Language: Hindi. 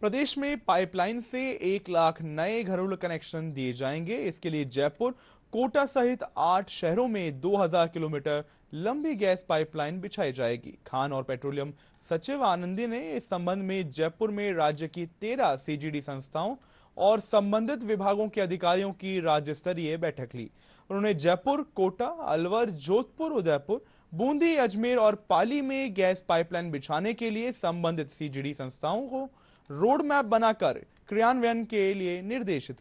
प्रदेश में पाइपलाइन से एक लाख नए घरेलू कनेक्शन दिए जाएंगे इसके लिए जयपुर कोटा सहित आठ शहरों में 2000 किलोमीटर लंबी गैस पाइपलाइन बिछाई जाएगी खान और पेट्रोलियम सचिव आनंदी ने इस संबंध में जयपुर में राज्य की 13 सीजीडी संस्थाओं और संबंधित विभागों के अधिकारियों की राज्य स्तरीय बैठक ली उन्होंने जयपुर कोटा अलवर जोधपुर उदयपुर बूंदी अजमेर और पाली में गैस पाइपलाइन बिछाने के लिए संबंधित सीजीडी संस्थाओं को रोड मैप बनाकर क्रियान्वयन के लिए निर्देशित